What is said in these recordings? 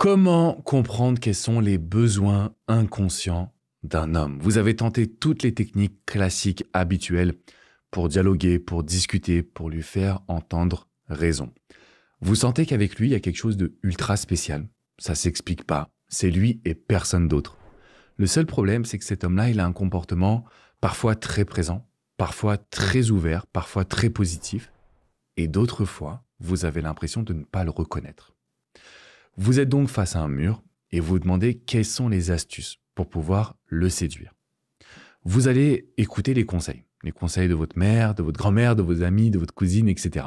Comment comprendre quels sont les besoins inconscients d'un homme Vous avez tenté toutes les techniques classiques habituelles pour dialoguer, pour discuter, pour lui faire entendre raison. Vous sentez qu'avec lui, il y a quelque chose de ultra spécial. Ça s'explique pas. C'est lui et personne d'autre. Le seul problème, c'est que cet homme-là, il a un comportement parfois très présent, parfois très ouvert, parfois très positif. Et d'autres fois, vous avez l'impression de ne pas le reconnaître. Vous êtes donc face à un mur et vous demandez quelles sont les astuces pour pouvoir le séduire. Vous allez écouter les conseils, les conseils de votre mère, de votre grand-mère, de vos amis, de votre cousine, etc.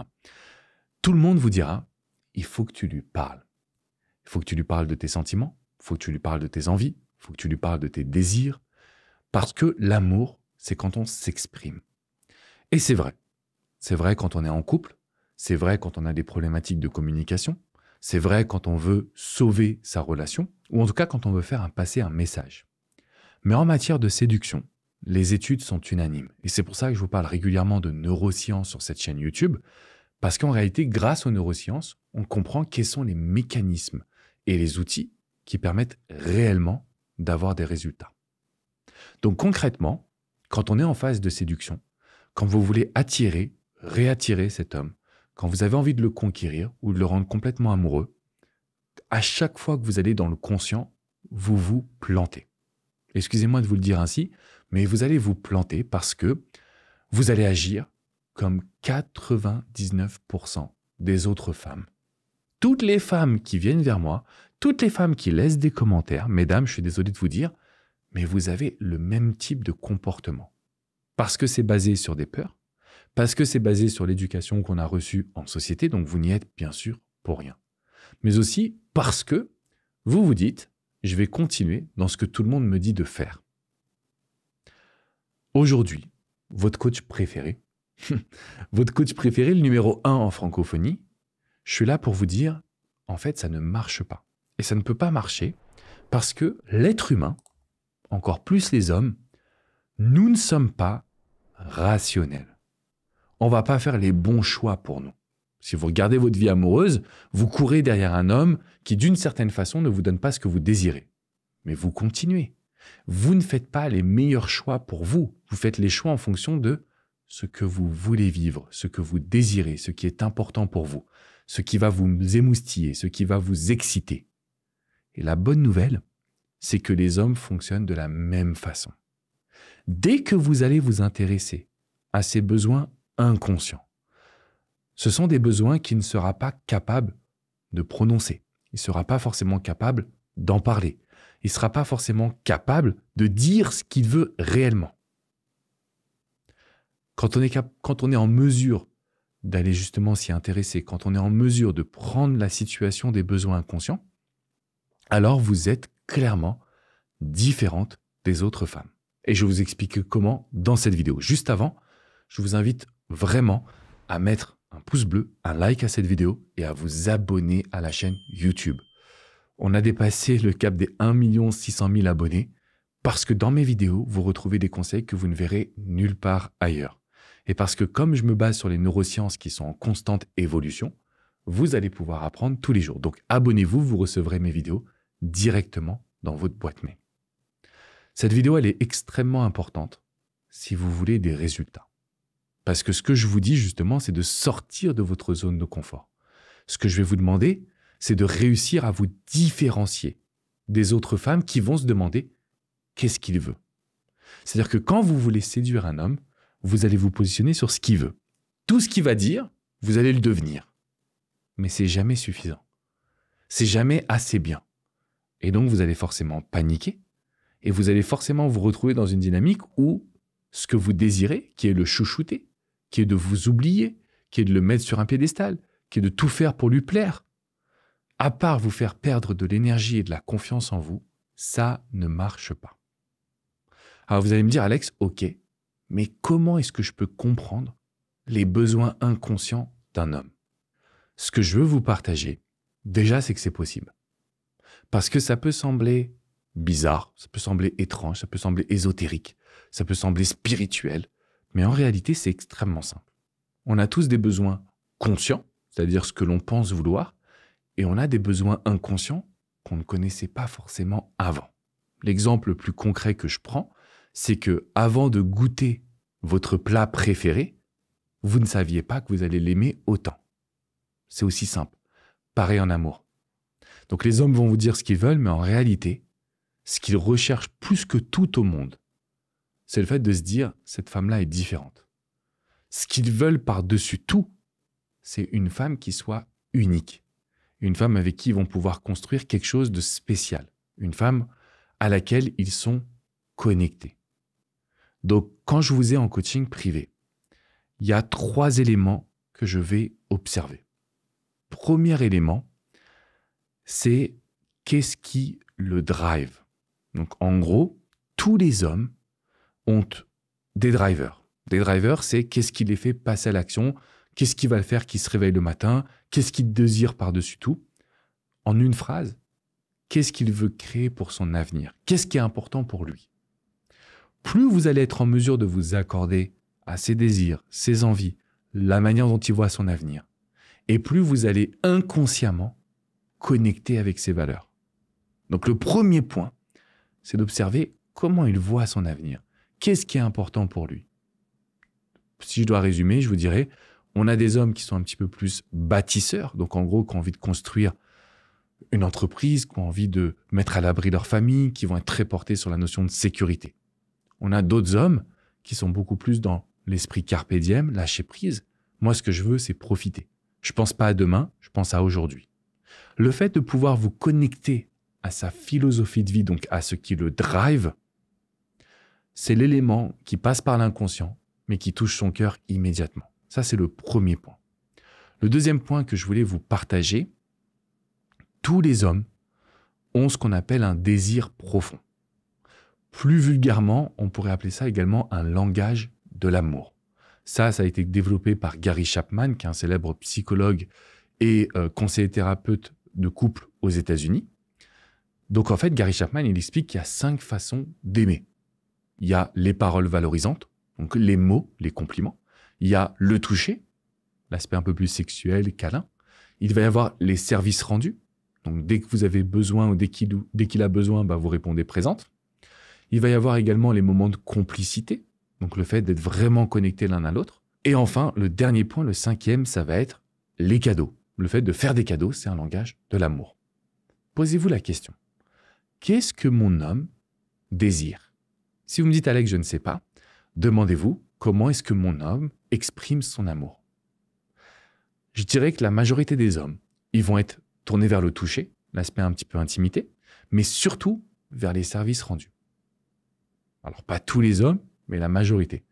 Tout le monde vous dira, il faut que tu lui parles. Il faut que tu lui parles de tes sentiments, il faut que tu lui parles de tes envies, il faut que tu lui parles de tes désirs, parce que l'amour, c'est quand on s'exprime. Et c'est vrai. C'est vrai quand on est en couple, c'est vrai quand on a des problématiques de communication, c'est vrai quand on veut sauver sa relation, ou en tout cas quand on veut faire passer un message. Mais en matière de séduction, les études sont unanimes. Et c'est pour ça que je vous parle régulièrement de neurosciences sur cette chaîne YouTube, parce qu'en réalité, grâce aux neurosciences, on comprend quels sont les mécanismes et les outils qui permettent réellement d'avoir des résultats. Donc concrètement, quand on est en phase de séduction, quand vous voulez attirer, réattirer cet homme, quand vous avez envie de le conquérir ou de le rendre complètement amoureux, à chaque fois que vous allez dans le conscient, vous vous plantez. Excusez-moi de vous le dire ainsi, mais vous allez vous planter parce que vous allez agir comme 99% des autres femmes. Toutes les femmes qui viennent vers moi, toutes les femmes qui laissent des commentaires, mesdames, je suis désolé de vous dire, mais vous avez le même type de comportement. Parce que c'est basé sur des peurs, parce que c'est basé sur l'éducation qu'on a reçue en société, donc vous n'y êtes bien sûr pour rien. Mais aussi parce que vous vous dites, je vais continuer dans ce que tout le monde me dit de faire. Aujourd'hui, votre coach préféré, votre coach préféré, le numéro 1 en francophonie, je suis là pour vous dire, en fait, ça ne marche pas. Et ça ne peut pas marcher parce que l'être humain, encore plus les hommes, nous ne sommes pas rationnels on va pas faire les bons choix pour nous. Si vous regardez votre vie amoureuse, vous courez derrière un homme qui, d'une certaine façon, ne vous donne pas ce que vous désirez. Mais vous continuez. Vous ne faites pas les meilleurs choix pour vous. Vous faites les choix en fonction de ce que vous voulez vivre, ce que vous désirez, ce qui est important pour vous, ce qui va vous émoustiller, ce qui va vous exciter. Et la bonne nouvelle, c'est que les hommes fonctionnent de la même façon. Dès que vous allez vous intéresser à ces besoins inconscient. Ce sont des besoins qu'il ne sera pas capable de prononcer. Il ne sera pas forcément capable d'en parler. Il ne sera pas forcément capable de dire ce qu'il veut réellement. Quand on est, quand on est en mesure d'aller justement s'y intéresser, quand on est en mesure de prendre la situation des besoins inconscients, alors vous êtes clairement différente des autres femmes. Et je vous explique comment dans cette vidéo. Juste avant, je vous invite vraiment à mettre un pouce bleu, un like à cette vidéo et à vous abonner à la chaîne YouTube. On a dépassé le cap des 1 600 000 abonnés parce que dans mes vidéos, vous retrouvez des conseils que vous ne verrez nulle part ailleurs. Et parce que comme je me base sur les neurosciences qui sont en constante évolution, vous allez pouvoir apprendre tous les jours. Donc abonnez-vous, vous recevrez mes vidéos directement dans votre boîte mail. Cette vidéo, elle est extrêmement importante si vous voulez des résultats. Parce que ce que je vous dis justement, c'est de sortir de votre zone de confort. Ce que je vais vous demander, c'est de réussir à vous différencier des autres femmes qui vont se demander qu'est-ce qu'il veut. C'est-à-dire que quand vous voulez séduire un homme, vous allez vous positionner sur ce qu'il veut. Tout ce qu'il va dire, vous allez le devenir. Mais c'est jamais suffisant. C'est jamais assez bien. Et donc vous allez forcément paniquer et vous allez forcément vous retrouver dans une dynamique où ce que vous désirez, qui est le chouchouter, qui est de vous oublier, qui est de le mettre sur un piédestal, qui est de tout faire pour lui plaire, à part vous faire perdre de l'énergie et de la confiance en vous, ça ne marche pas. Alors vous allez me dire, Alex, ok, mais comment est-ce que je peux comprendre les besoins inconscients d'un homme Ce que je veux vous partager, déjà, c'est que c'est possible. Parce que ça peut sembler bizarre, ça peut sembler étrange, ça peut sembler ésotérique, ça peut sembler spirituel, mais en réalité, c'est extrêmement simple. On a tous des besoins conscients, c'est-à-dire ce que l'on pense vouloir, et on a des besoins inconscients qu'on ne connaissait pas forcément avant. L'exemple le plus concret que je prends, c'est que avant de goûter votre plat préféré, vous ne saviez pas que vous allez l'aimer autant. C'est aussi simple. Pareil en amour. Donc les hommes vont vous dire ce qu'ils veulent, mais en réalité, ce qu'ils recherchent plus que tout au monde, c'est le fait de se dire, cette femme-là est différente. Ce qu'ils veulent par-dessus tout, c'est une femme qui soit unique. Une femme avec qui ils vont pouvoir construire quelque chose de spécial. Une femme à laquelle ils sont connectés. Donc, quand je vous ai en coaching privé, il y a trois éléments que je vais observer. Premier élément, c'est qu'est-ce qui le drive. Donc, en gros, tous les hommes ont des drivers. Des drivers, c'est qu'est-ce qui les fait passer à l'action, qu'est-ce qui va le faire qui se réveille le matin, qu'est-ce qu'il désire par-dessus tout. En une phrase, qu'est-ce qu'il veut créer pour son avenir, qu'est-ce qui est important pour lui. Plus vous allez être en mesure de vous accorder à ses désirs, ses envies, la manière dont il voit son avenir, et plus vous allez inconsciemment connecter avec ses valeurs. Donc le premier point, c'est d'observer comment il voit son avenir. Qu'est-ce qui est important pour lui Si je dois résumer, je vous dirais, on a des hommes qui sont un petit peu plus bâtisseurs, donc en gros qui ont envie de construire une entreprise, qui ont envie de mettre à l'abri leur famille, qui vont être très portés sur la notion de sécurité. On a d'autres hommes qui sont beaucoup plus dans l'esprit carpe diem, lâcher prise. Moi, ce que je veux, c'est profiter. Je ne pense pas à demain, je pense à aujourd'hui. Le fait de pouvoir vous connecter à sa philosophie de vie, donc à ce qui le drive, c'est l'élément qui passe par l'inconscient, mais qui touche son cœur immédiatement. Ça, c'est le premier point. Le deuxième point que je voulais vous partager, tous les hommes ont ce qu'on appelle un désir profond. Plus vulgairement, on pourrait appeler ça également un langage de l'amour. Ça, ça a été développé par Gary Chapman, qui est un célèbre psychologue et euh, conseiller thérapeute de couple aux États-Unis. Donc en fait, Gary Chapman, il explique qu'il y a cinq façons d'aimer il y a les paroles valorisantes, donc les mots, les compliments. Il y a le toucher, l'aspect un peu plus sexuel, câlin. Il va y avoir les services rendus. Donc dès que vous avez besoin ou dès qu'il, a besoin, bah, vous répondez présente. Il va y avoir également les moments de complicité, donc le fait d'être vraiment connecté l'un à l'autre. Et enfin, le dernier point, le cinquième, ça va être les cadeaux. Le fait de faire des cadeaux, c'est un langage de l'amour. Posez-vous la question. Qu'est-ce que mon homme désire si vous me dites, Alex, je ne sais pas, demandez-vous comment est-ce que mon homme exprime son amour. Je dirais que la majorité des hommes, ils vont être tournés vers le toucher, l'aspect un petit peu intimité, mais surtout vers les services rendus. Alors pas tous les hommes, mais la majorité.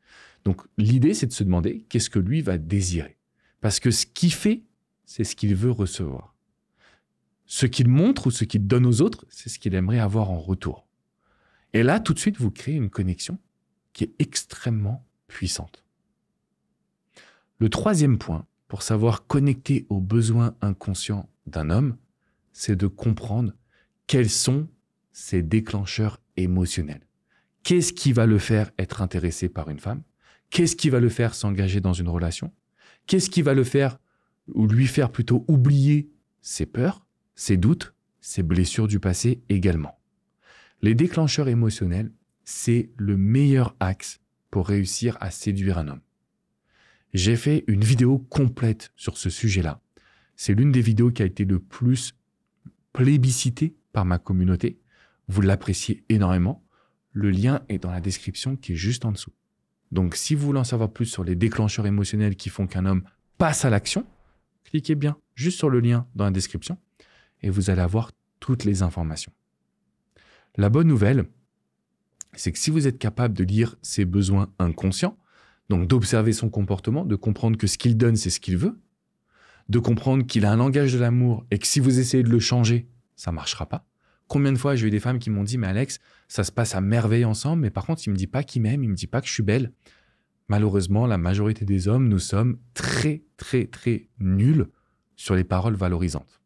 Donc l'idée, c'est de se demander qu'est-ce que lui va désirer. Parce que ce qu'il fait, c'est ce qu'il veut recevoir. Ce qu'il montre ou ce qu'il donne aux autres, c'est ce qu'il aimerait avoir en retour. Et là, tout de suite, vous créez une connexion qui est extrêmement puissante. Le troisième point pour savoir connecter aux besoins inconscients d'un homme, c'est de comprendre quels sont ses déclencheurs émotionnels. Qu'est-ce qui va le faire être intéressé par une femme Qu'est-ce qui va le faire s'engager dans une relation Qu'est-ce qui va le faire ou lui faire plutôt oublier ses peurs, ses doutes, ses blessures du passé également les déclencheurs émotionnels, c'est le meilleur axe pour réussir à séduire un homme. J'ai fait une vidéo complète sur ce sujet-là. C'est l'une des vidéos qui a été le plus plébiscitée par ma communauté. Vous l'appréciez énormément. Le lien est dans la description qui est juste en dessous. Donc si vous voulez en savoir plus sur les déclencheurs émotionnels qui font qu'un homme passe à l'action, cliquez bien juste sur le lien dans la description et vous allez avoir toutes les informations. La bonne nouvelle, c'est que si vous êtes capable de lire ses besoins inconscients, donc d'observer son comportement, de comprendre que ce qu'il donne, c'est ce qu'il veut, de comprendre qu'il a un langage de l'amour et que si vous essayez de le changer, ça ne marchera pas. Combien de fois j'ai eu des femmes qui m'ont dit mais Alex, ça se passe à merveille ensemble, mais par contre il me dit pas qu'il m'aime, il me dit pas que je suis belle. Malheureusement, la majorité des hommes, nous sommes très très très nuls sur les paroles valorisantes,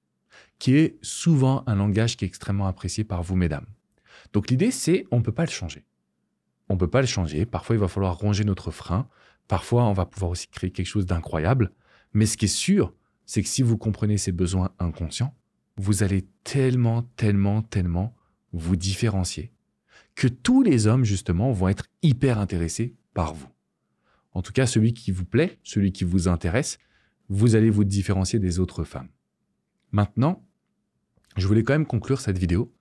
qui est souvent un langage qui est extrêmement apprécié par vous mesdames. Donc l'idée, c'est on ne peut pas le changer. On ne peut pas le changer. Parfois, il va falloir ronger notre frein. Parfois, on va pouvoir aussi créer quelque chose d'incroyable. Mais ce qui est sûr, c'est que si vous comprenez ces besoins inconscients, vous allez tellement, tellement, tellement vous différencier que tous les hommes, justement, vont être hyper intéressés par vous. En tout cas, celui qui vous plaît, celui qui vous intéresse, vous allez vous différencier des autres femmes. Maintenant, je voulais quand même conclure cette vidéo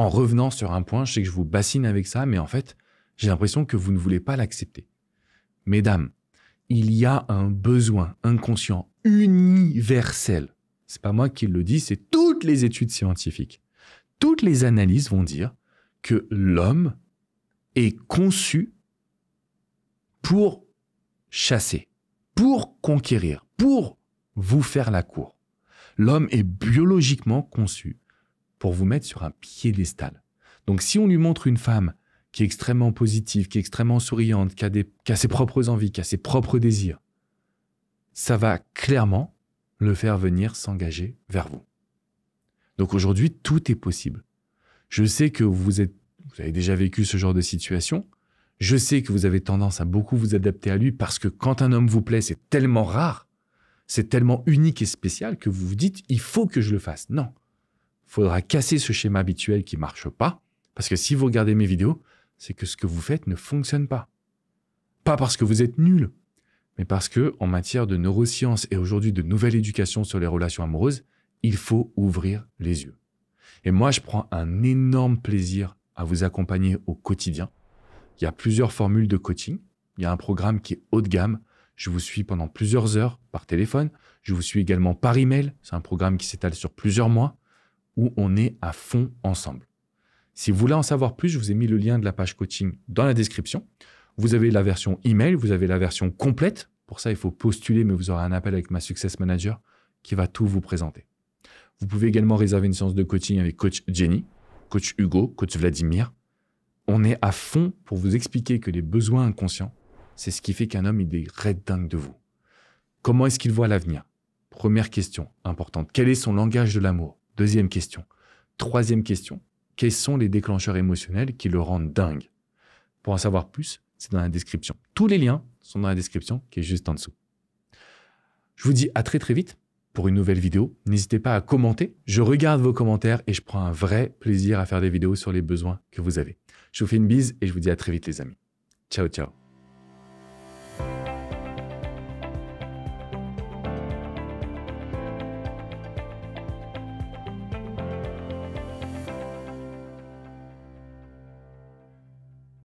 en revenant sur un point, je sais que je vous bassine avec ça, mais en fait, j'ai l'impression que vous ne voulez pas l'accepter. Mesdames, il y a un besoin inconscient universel. C'est pas moi qui le dis, c'est toutes les études scientifiques. Toutes les analyses vont dire que l'homme est conçu pour chasser, pour conquérir, pour vous faire la cour. L'homme est biologiquement conçu pour vous mettre sur un piédestal. Donc si on lui montre une femme qui est extrêmement positive, qui est extrêmement souriante, qui a, des, qui ses propres envies, qui a ses propres désirs, ça va clairement le faire venir s'engager vers vous. Donc aujourd'hui, tout est possible. Je sais que vous, êtes, vous avez déjà vécu ce genre de situation. Je sais que vous avez tendance à beaucoup vous adapter à lui parce que quand un homme vous plaît, c'est tellement rare, c'est tellement unique et spécial que vous vous dites, il faut que je le fasse. Non, faudra casser ce schéma habituel qui marche pas. Parce que si vous regardez mes vidéos, c'est que ce que vous faites ne fonctionne pas. Pas parce que vous êtes nul, mais parce que, en matière de neurosciences et aujourd'hui de nouvelle éducation sur les relations amoureuses, il faut ouvrir les yeux. Et moi, je prends un énorme plaisir à vous accompagner au quotidien. Il y a plusieurs formules de coaching. Il y a un programme qui est haut de gamme. Je vous suis pendant plusieurs heures par téléphone. Je vous suis également par email. C'est un programme qui s'étale sur plusieurs mois où on est à fond ensemble. Si vous voulez en savoir plus, je vous ai mis le lien de la page coaching dans la description. Vous avez la version email, vous avez la version complète. Pour ça, il faut postuler, mais vous aurez un appel avec ma success manager qui va tout vous présenter. Vous pouvez également réserver une séance de coaching avec coach Jenny, coach Hugo, coach Vladimir. On est à fond pour vous expliquer que les besoins inconscients, c'est ce qui fait qu'un homme, il est red dingue de vous. Comment est-ce qu'il voit l'avenir Première question importante. Quel est son langage de l'amour Deuxième question. Troisième question. Quels sont les déclencheurs émotionnels qui le rendent dingue Pour en savoir plus, c'est dans la description. Tous les liens sont dans la description qui est juste en dessous. Je vous dis à très très vite pour une nouvelle vidéo. N'hésitez pas à commenter. Je regarde vos commentaires et je prends un vrai plaisir à faire des vidéos sur les besoins que vous avez. Je vous fais une bise et je vous dis à très vite les amis. Ciao ciao.